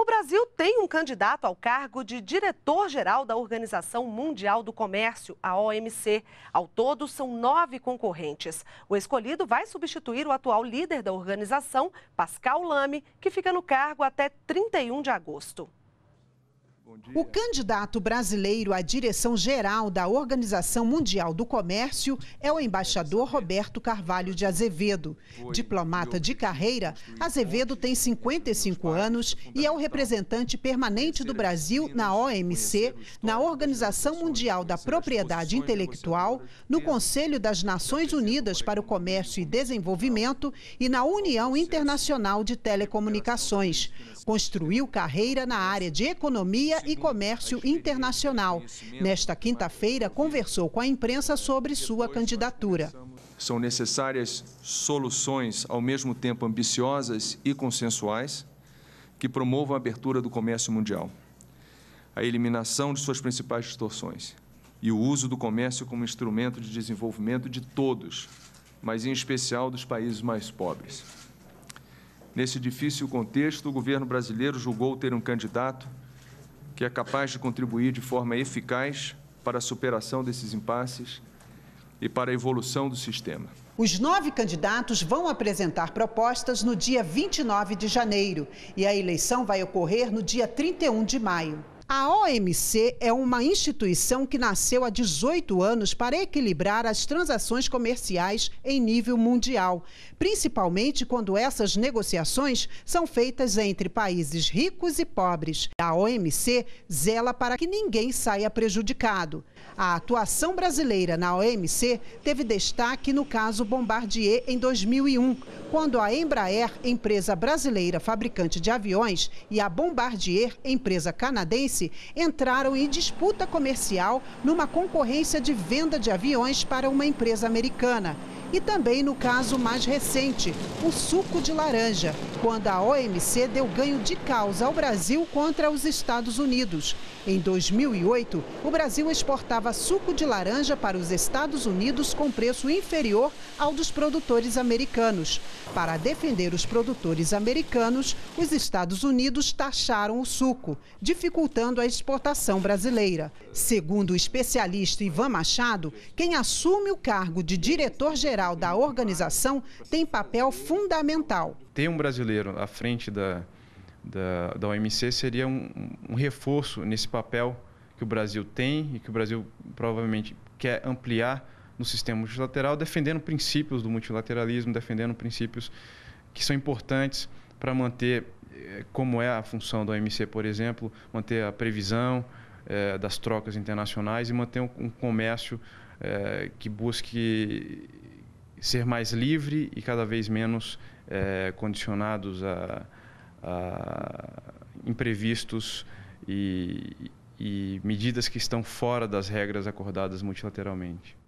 O Brasil tem um candidato ao cargo de diretor-geral da Organização Mundial do Comércio, a OMC. Ao todo, são nove concorrentes. O escolhido vai substituir o atual líder da organização, Pascal Lamy, que fica no cargo até 31 de agosto. O candidato brasileiro à direção-geral da Organização Mundial do Comércio é o embaixador Roberto Carvalho de Azevedo. Diplomata de carreira, Azevedo tem 55 anos e é o representante permanente do Brasil na OMC, na Organização Mundial da Propriedade Intelectual, no Conselho das Nações Unidas para o Comércio e Desenvolvimento e na União Internacional de Telecomunicações. Construiu carreira na área de economia e Comércio Internacional. Nesta quinta-feira, conversou com a imprensa sobre sua candidatura. São necessárias soluções, ao mesmo tempo ambiciosas e consensuais, que promovam a abertura do comércio mundial, a eliminação de suas principais distorções e o uso do comércio como instrumento de desenvolvimento de todos, mas em especial dos países mais pobres. Nesse difícil contexto, o governo brasileiro julgou ter um candidato que é capaz de contribuir de forma eficaz para a superação desses impasses e para a evolução do sistema. Os nove candidatos vão apresentar propostas no dia 29 de janeiro e a eleição vai ocorrer no dia 31 de maio. A OMC é uma instituição que nasceu há 18 anos para equilibrar as transações comerciais em nível mundial, principalmente quando essas negociações são feitas entre países ricos e pobres. A OMC zela para que ninguém saia prejudicado. A atuação brasileira na OMC teve destaque no caso Bombardier em 2001, quando a Embraer, empresa brasileira fabricante de aviões, e a Bombardier, empresa canadense, entraram em disputa comercial numa concorrência de venda de aviões para uma empresa americana e também no caso mais recente, o suco de laranja, quando a OMC deu ganho de causa ao Brasil contra os Estados Unidos. Em 2008, o Brasil exportava suco de laranja para os Estados Unidos com preço inferior ao dos produtores americanos. Para defender os produtores americanos, os Estados Unidos taxaram o suco, dificultando a exportação brasileira. Segundo o especialista Ivan Machado, quem assume o cargo de diretor-geral geral da organização tem papel fundamental. Ter um brasileiro à frente da, da, da OMC seria um, um reforço nesse papel que o Brasil tem e que o Brasil provavelmente quer ampliar no sistema multilateral, defendendo princípios do multilateralismo, defendendo princípios que são importantes para manter, eh, como é a função da OMC, por exemplo, manter a previsão eh, das trocas internacionais e manter um, um comércio eh, que busque ser mais livre e cada vez menos é, condicionados a, a imprevistos e, e medidas que estão fora das regras acordadas multilateralmente.